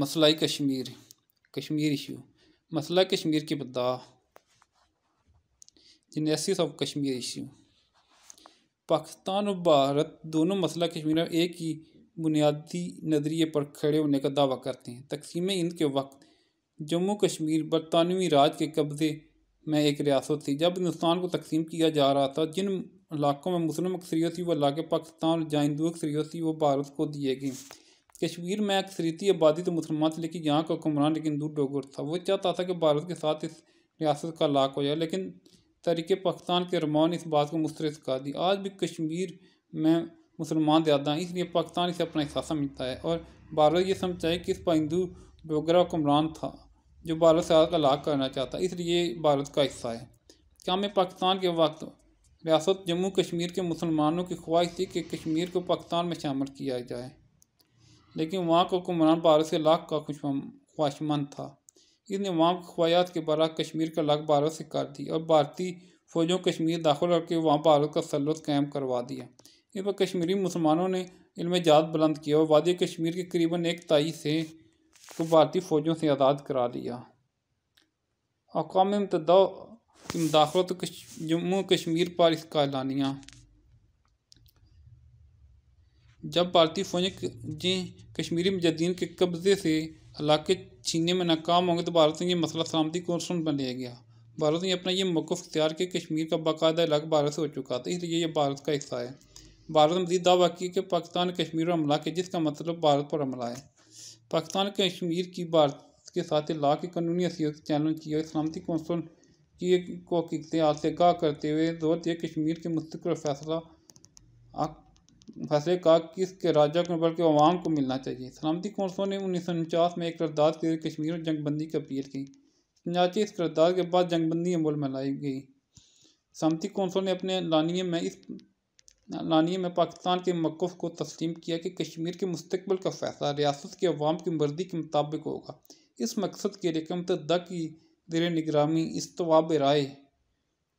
मसला कश्मीर कश्मीर इशू मसला कश्मीर की बदा genesis of Kashmir issue Pakistan और भारत दोनों मसला कश्मीर में एक ही बुनियादी नज़रिए पर खड़े होने का दावा करते हैं तकसीम हिंद के वक्त जम्मू कश्मीर बरतानवी राज के कब्ज़े में एक रियासत थी जब हिंदुस्तान को तकसीम किया जा रहा था जिन इलाकों में मुस्लिम अक्सरियत थी वो इलाके पाकिस्तान और जाइंदू अक्सरियत थी वो भारत को दिए गए कश्मीर में अक्सरीती आबादी तो मुसलमान थी लेकिन यहाँ का हुक्मरान लेकिन दूर डोगर था वो चाहता था कि भारत के साथ इस रियासत का लाक हो जाए लेकिन तरीके पाकिस्तान के रमान इस बात को मुस्तरद कर दी आज भी कश्मीर में मुसलमान ज़्यादा हैं इसलिए पाकिस्तान इसे अपना हिस्सा समझता है और भारत ये समझता है कि इस पर हिंदू डोगरा हुक्मरान था जो भारत से का लाक करना चाहता इसलिए भारत का हिस्सा है क्या में पाकिस्तान के वक्त रियासत जम्मू कश्मीर के मुसलमानों की ख्वाहिश थी कि कश्मीर को पाकिस्तान में शामिल किया जाए लेकिन वहाँ का हुक्मरान भारत से लाख का ख्वाहिशमंद था इसने वहाँ की ख्वाहियात के बरा कश्मीर का लाख भारत से कर दी और भारतीय फ़ौजों कश्मीर दाखिल करके वहाँ भारत का तसलत कायम करवा दिया इस पर कश्मीरी मुसलमानों ने इनमें जात बुलंद किया और वादी कश्मीर के करीबन एक तई से को भारतीय फ़ौजों से आज़ाद करा लिया अकवा मुतदा की मुदाखलत जम्मू कश्मीर पर इसका ऐलानिया जब भारतीय फौजें कश्मीरी मुजाहिदीन के कब्जे से इलाके छीनने में नाकाम होंगे तो भारत ने यह मसला सलामती कौंसल बन लिया गया भारत ने अपना यह मौक़ अख्तियार किया कश्मीर का बाकायदा इलाका भारत से हो चुका था इसलिए यह भारत का हिस्सा है भारत ने मजीद दावा किया कि पाकिस्तान कश्मीर पर हमला किया जिसका मतलब भारत पर हमला है पाकिस्तान कश्मीर की भारत के साथ ला के कानूनी हसीियत चैलेंज किया सलामती कौंसल की को से आगाह करते हुए जोर कश्मीर के मुस्तकर फैसला फैसले का किस के राजा को बल्कि अवाम को मिलना चाहिए सलामती कौंसलों ने उन्नीस सौ उनचास में एक करदाद के लिए कश्मीर में जंगबंदी की अपील की चनाची इस करदाद के बाद जंगबंदी अमल में लाई गई सलामती कौंसल ने अपने लानिए में इस लानिए में पाकिस्तान के मौक़ को तस्लीम किया कि कश्मीर के मुस्तबिल का फैसला रियासत के अवाम की मर्जी के मुताबिक होगा इस मकसद के लिए तदा की दर निगरानी इस्तवाब राय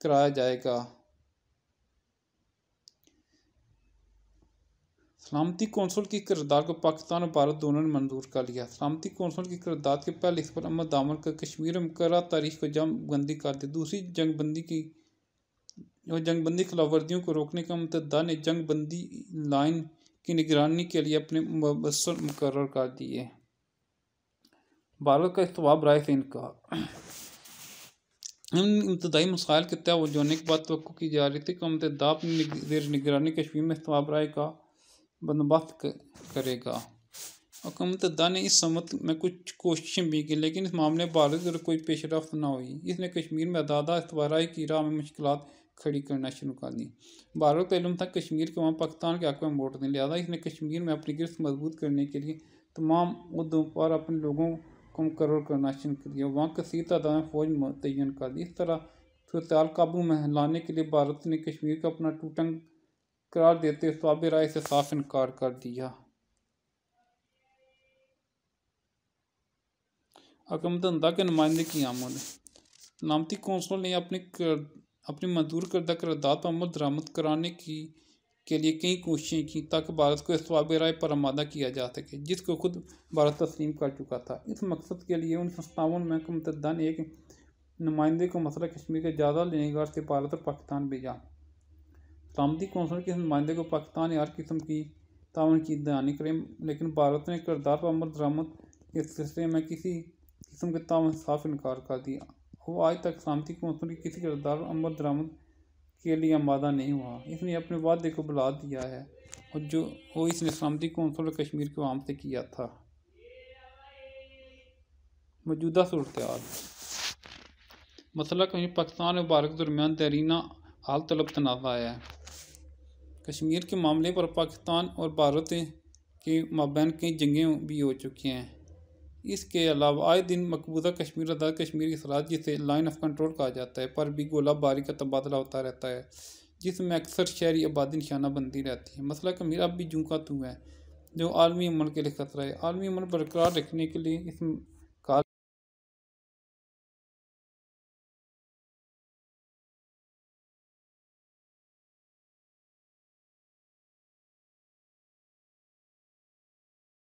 कराया जाएगा सलामती कौंसल के किरदार को पाकिस्तान और भारत दोनों ने मंजूर कर लिया सलामती कौंसल के किरदार के पहले इस पर अहमद दामन का कश्मीर में तारीख को बंदी कर दी दूसरी जंगबंदी की और जंगबंदी खिलाफ वर्दियों को रोकने का मतदा ने जंगबंदी लाइन की निगरानी के लिए अपने मबसर मुकर कर दिए भारत का इस्तवाब राय से इनकार इन इब्तदाई मसाइल के तय वजह के बाद तो की जा रही थी कि मतदा अपनी निगरानी कश्मीर में इस्तवाब राय का बंदोबस्त करेगा हुकूमत ने इस समत में कुछ कोशिशें भी की लेकिन इस मामले में भारत और कोई पेश रफ्त ना हुई इसने कश्मीर में दादा इतवाराई की राह में मुश्किल खड़ी करना शुरू कर दी भारत का इलम था कश्मीर के वहाँ पाकिस्तान के हक में वोट दें लिहाजा इसने कश्मीर में अपनी गिरफ्त मजबूत करने के लिए तमाम मुद्दों पर अपने लोगों को मुकर करना शुरू कर दिया वहाँ कसी तादाद में फौज मुतन कर दी इस तरह सूरत काबू में लाने के लिए भारत ने कश्मीर का अपना टूटंग करार देते स्वाब तो राय से साफ इनकार कर दिया अकमधंधा के नुमाइंदे की आमद नामती कौंसलों ने अपने कर, अपने मंजूर करदा करदात अमल दरामद कराने की के लिए कई कोशिशें की ताकि भारत को स्वाब राय पर आमादा किया जा सके जिसको खुद भारत तस्लीम कर चुका था इस मकसद के लिए उन्नीस सौ सत्तावन में ने एक नुमाइंदे को मसला कश्मीर का ज़्यादा लेने से भारत और पाकिस्तान भेजा तामदी कौंसल के नुमाइंदे को पाकिस्तान ने हर किस्म की तावन की दयानी करें लेकिन भारत ने करदार पर अमल दरामद के सिलसिले में किसी किस्म के तावन साफ इनकार कर दिया वो आज तक सलामती कौंसल के किसी करदार अमल दरामद के लिए आमादा नहीं हुआ इसने अपने वादे को बुला दिया है और जो वो इसने सामती कौंसल कश्मीर के आम से किया था मौजूदा सूरत मसला कहीं पाकिस्तान और भारत के दरमियान तहरीना हाल तलब तनाज़ा है कश्मीर के मामले पर पाकिस्तान और भारत के माबैन कई जंगें भी हो चुकी हैं इसके अलावा आए दिन मकबूजा कश्मीर अदा कश्मीर की जिसे लाइन ऑफ कंट्रोल कहा जाता है पर भी गोलाबारी का तबादला होता रहता है जिसमें अक्सर शहरी आबादी निशाना बनती रहती है मसला कमीर अब भी जूका तू है जो आलमी अमन के लिए खतरा है आलमी अमन बरकरार रखने के लिए इस